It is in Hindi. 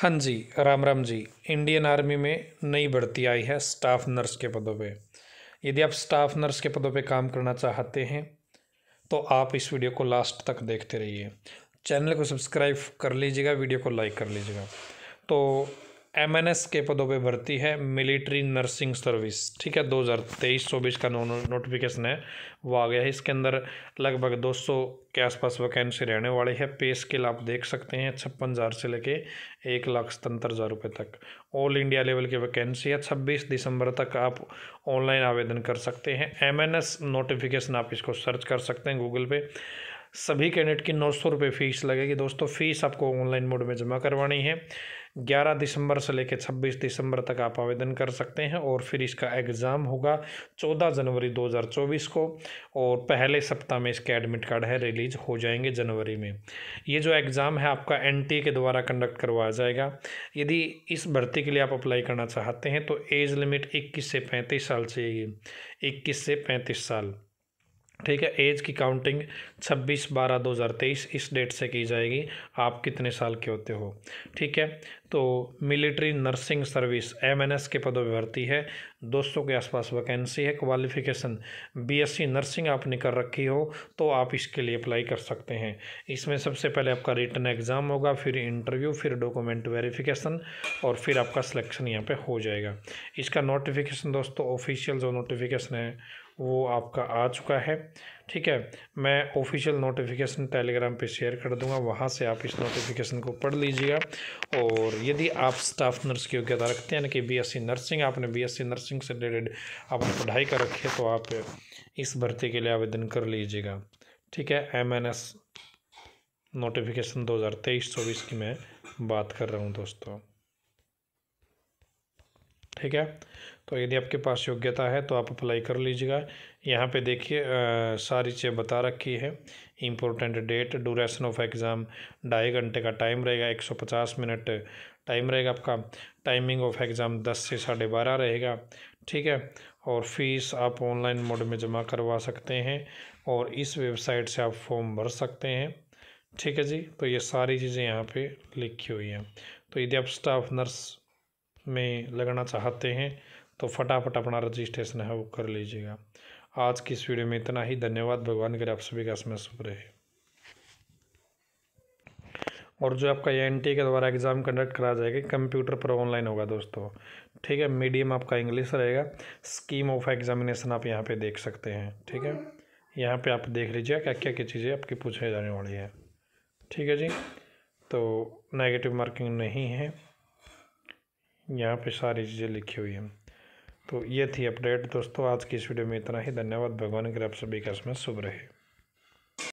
हाँ जी राम राम जी इंडियन आर्मी में नई भर्ती आई है स्टाफ नर्स के पदों पे यदि आप स्टाफ नर्स के पदों पे काम करना चाहते हैं तो आप इस वीडियो को लास्ट तक देखते रहिए चैनल को सब्सक्राइब कर लीजिएगा वीडियो को लाइक कर लीजिएगा तो एमएनएस के पदों पे भर्ती है मिलिट्री नर्सिंग सर्विस ठीक है दो हज़ार तेईस चौबीस का नो, नोटिफिकेशन है वो आ गया है इसके अंदर लगभग दो सौ के आसपास वैकेंसी रहने वाली है पे स्केल आप देख सकते हैं छप्पन हज़ार से लेके एक लाख सतर हज़ार रुपये तक ऑल इंडिया लेवल की वैकेंसी है छब्बीस दिसंबर तक आप ऑनलाइन आवेदन कर सकते हैं एस नोटिफिकेशन आप इसको सर्च कर सकते हैं गूगल पे सभी कैंडिडेट की नौ सौ रुपये फ़ीस लगेगी दोस्तों फ़ीस आपको ऑनलाइन मोड में जमा करवानी है ग्यारह दिसंबर से लेकर छब्बीस दिसंबर तक आप आवेदन कर सकते हैं और फिर इसका एग्ज़ाम होगा चौदह जनवरी 2024 को और पहले सप्ताह में इसके एडमिट कार्ड है रिलीज हो जाएंगे जनवरी में ये जो एग्ज़ाम है आपका एन के द्वारा कंडक्ट करवाया जाएगा यदि इस भर्ती के लिए आप अप्लाई करना चाहते हैं तो एज लिमिट इक्कीस से पैंतीस साल से इक्कीस से पैंतीस साल ठीक है एज की काउंटिंग 26 बारह 2023 इस डेट से की जाएगी आप कितने साल के होते हो ठीक है तो मिलिट्री नर्सिंग सर्विस एमएनएस के पदों पर भर्ती है 200 के आसपास वैकेंसी है क्वालिफिकेशन बीएससी नर्सिंग आपने कर रखी हो तो आप इसके लिए अप्लाई कर सकते हैं इसमें सबसे पहले आपका रिटर्न एग्ज़ाम होगा फिर इंटरव्यू फिर डॉक्यूमेंट वेरिफिकेशन और फिर आपका सिलेक्शन यहाँ पर हो जाएगा इसका नोटिफिकेशन दोस्तों ऑफिशियल जो नोटिफिकेशन है वो आपका आ चुका है ठीक है मैं ऑफिशियल नोटिफिकेशन टेलीग्राम पे शेयर कर दूंगा वहाँ से आप इस नोटिफिकेशन को पढ़ लीजिएगा और यदि आप स्टाफ नर्स की योग्यता रखते हैं यानी कि बीएससी नर्सिंग आपने बीएससी नर्सिंग से रिलेटेड आप पढ़ाई कर रखी है तो आप इस भर्ती के लिए आवेदन कर लीजिएगा ठीक है एम एन एस नोटिफिकेशन दो हज़ार तेईस चौबीस की मैं बात कर रहा हूँ दोस्तों ठीक है तो यदि आपके पास योग्यता है तो आप अप्लाई कर लीजिएगा यहाँ पे देखिए सारी चीज़ें बता रखी है important date duration of exam ढाई घंटे का टाइम रहेगा 150 मिनट टाइम रहेगा आपका टाइमिंग ऑफ एग्ज़ाम 10 से साढ़े बारह रहेगा ठीक है और फीस आप ऑनलाइन मोड में जमा करवा सकते हैं और इस वेबसाइट से आप फॉर्म भर सकते हैं ठीक है जी तो ये सारी चीज़ें यहाँ पे लिखी हुई हैं तो यदि आप स्टाफ नर्स में लगाना चाहते हैं तो फटाफट अपना रजिस्ट्रेशन है वो कर लीजिएगा आज की इस वीडियो में इतना ही धन्यवाद भगवान करे आप सभी का समय शुभ रहे और जो आपका एन टी के द्वारा एग्ज़ाम कंडक्ट कराया जाएगा कंप्यूटर पर ऑनलाइन होगा दोस्तों ठीक है मीडियम आपका इंग्लिश रहेगा स्कीम ऑफ एग्जामिनेशन आप यहाँ पे देख सकते हैं ठीक है यहाँ पे आप देख लीजिए क्या क्या क्या चीज़ें आपकी पूछे जाने वाली है ठीक है जी तो नेगेटिव मार्किंग नहीं है यहाँ पे सारी चीज़ें लिखी हुई हैं तो ये थी अपडेट दोस्तों आज की इस वीडियो में इतना ही धन्यवाद भगवान के आप सभी का समय शुभ रहे